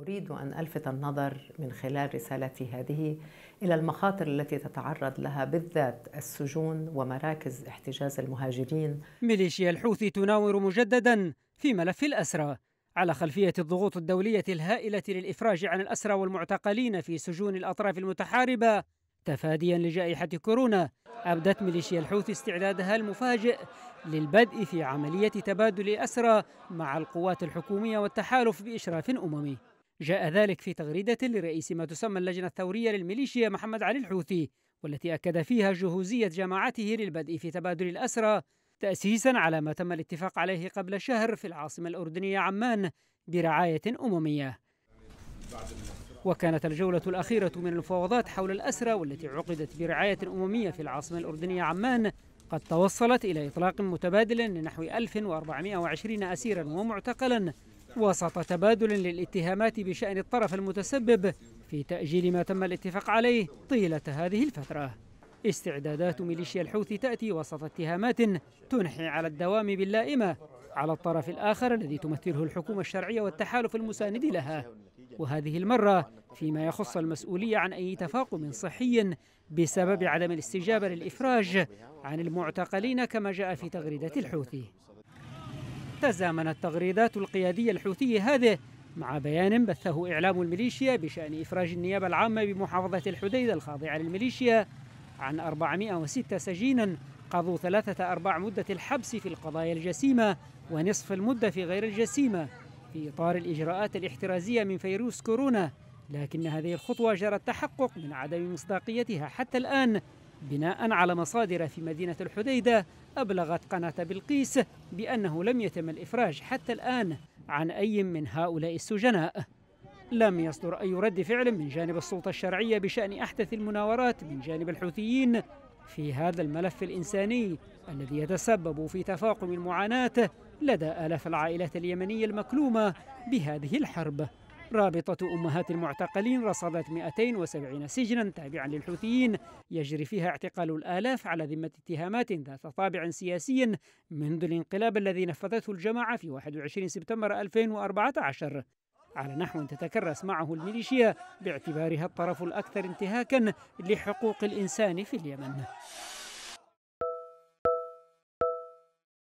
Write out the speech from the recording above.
أريد أن ألفت النظر من خلال رسالتي هذه إلى المخاطر التي تتعرض لها بالذات السجون ومراكز احتجاز المهاجرين. ميليشيا الحوثي تناور مجددا في ملف الأسرى على خلفية الضغوط الدولية الهائلة للإفراج عن الأسرى والمعتقلين في سجون الأطراف المتحاربة تفاديا لجائحة كورونا أبدت ميليشيا الحوثي استعدادها المفاجئ للبدء في عملية تبادل أسرى مع القوات الحكومية والتحالف بإشراف أممي جاء ذلك في تغريدة لرئيس ما تسمى اللجنة الثورية للميليشيا محمد علي الحوثي والتي أكد فيها جهوزية جماعته للبدء في تبادل الأسرى تأسيسا على ما تم الاتفاق عليه قبل شهر في العاصمة الأردنية عمان برعاية أممية وكانت الجولة الأخيرة من المفاوضات حول الأسرى والتي عقدت برعاية أممية في العاصمة الأردنية عمان قد توصلت إلى إطلاق متبادل لنحو 1420 أسيرا ومعتقلا وسط تبادل للاتهامات بشأن الطرف المتسبب في تأجيل ما تم الاتفاق عليه طيلة هذه الفترة استعدادات ميليشيا الحوثي تأتي وسط اتهامات تنحي على الدوام باللائمة على الطرف الآخر الذي تمثله الحكومة الشرعية والتحالف المساند لها وهذه المرة فيما يخص المسؤولية عن أي تفاقم صحي بسبب عدم الاستجابة للإفراج عن المعتقلين كما جاء في تغريدة الحوثي تزامنت تغريدات القيادية الحوثي هذه مع بيان بثه إعلام الميليشيا بشأن إفراج النيابة العامة بمحافظة الحديدة الخاضعة للميليشيا عن 406 سجينا قضوا ثلاثة أرباع مدة الحبس في القضايا الجسيمة ونصف المدة في غير الجسيمة في إطار الإجراءات الاحترازية من فيروس كورونا لكن هذه الخطوة جرى التحقق من عدم مصداقيتها حتى الآن بناء على مصادر في مدينة الحديدة أبلغت قناة بلقيس بأنه لم يتم الإفراج حتى الآن عن أي من هؤلاء السجناء لم يصدر أي رد فعل من جانب السلطة الشرعية بشأن أحدث المناورات من جانب الحوثيين في هذا الملف الإنساني الذي يتسبب في تفاقم المعاناة لدى آلاف العائلات اليمنية المكلومة بهذه الحرب رابطة أمهات المعتقلين رصدت 270 سجنا تابعا للحوثيين يجري فيها اعتقال الآلاف على ذمة اتهامات ذات طابع سياسي منذ الانقلاب الذي نفذته الجماعة في 21 سبتمبر 2014 على نحو تتكرس معه الميليشيا باعتبارها الطرف الأكثر انتهاكا لحقوق الإنسان في اليمن